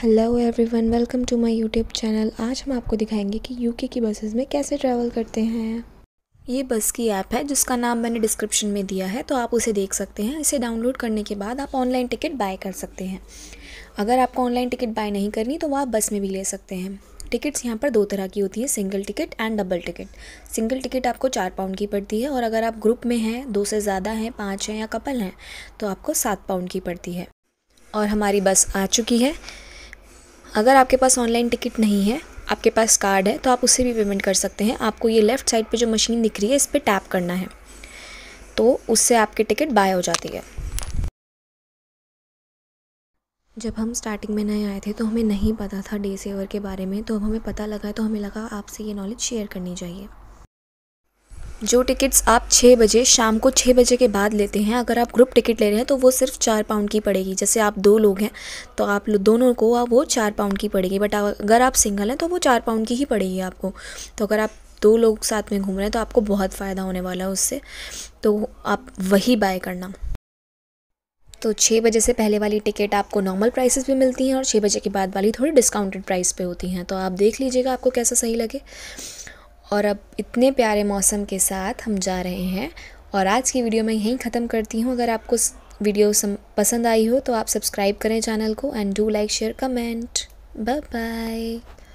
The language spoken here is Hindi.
hello everyone welcome to my YouTube channel आज हम आपको दिखाएंगे कि यूके की बसेस में कैसे ट्रैवल करते हैं ये बस की ऐप है जिसका नाम मैंने डिस्क्रिप्शन में दिया है तो आप उसे देख सकते हैं इसे डाउनलोड करने के बाद आप ऑनलाइन टिकट बाय कर सकते हैं अगर आपको ऑनलाइन टिकट बाय नहीं करनी तो आप बस में भी ले सकते हैं टिकट्स यहाँ पर दो तरह की होती है single ticket and double ticket single ticket आपको चार पाउंड की पड़ती है और अगर आप ग्रुप में हैं दो से ज़्यादा हैं पाँच हैं या कपल हैं तो आपको सात पाउंड की पड़ती है और हमारी बस आ चुकी है अगर आपके पास ऑनलाइन टिकट नहीं है आपके पास कार्ड है तो आप उससे भी पेमेंट कर सकते हैं आपको ये लेफ़्ट साइड पे जो मशीन दिख रही है इस पर टैप करना है तो उससे आपकी टिकट बाय हो जाती है जब हम स्टार्टिंग में नए आए थे तो हमें नहीं पता था डे सेवर के बारे में तो अब हमें पता लगा तो हमें लगा आपसे ये नॉलेज शेयर करनी चाहिए जो टिकट्स आप छः बजे शाम को छः बजे के बाद लेते हैं अगर आप ग्रुप टिकट ले रहे हैं तो वो सिर्फ चार पाउंड की पड़ेगी जैसे आप दो लोग हैं तो आप दोनों को वो चार पाउंड की पड़ेगी बट अगर आप सिंगल हैं तो वो चार पाउंड की ही पड़ेगी आपको तो अगर आप दो लोग साथ में घूम रहे हैं तो आपको बहुत फ़ायदा होने वाला है उससे तो आप वही बाय करना तो छः बजे से पहले वाली टिकट आपको नॉर्मल प्राइसेस पे मिलती हैं और छः बजे के बाद वाली थोड़ी डिस्काउंटेड प्राइस पे होती हैं तो आप देख लीजिएगा आपको कैसा सही लगे और अब इतने प्यारे मौसम के साथ हम जा रहे हैं और आज की वीडियो मैं यहीं ख़त्म करती हूँ अगर आपको वीडियो पसंद आई हो तो आप सब्सक्राइब करें चैनल को and do like share comment bye bye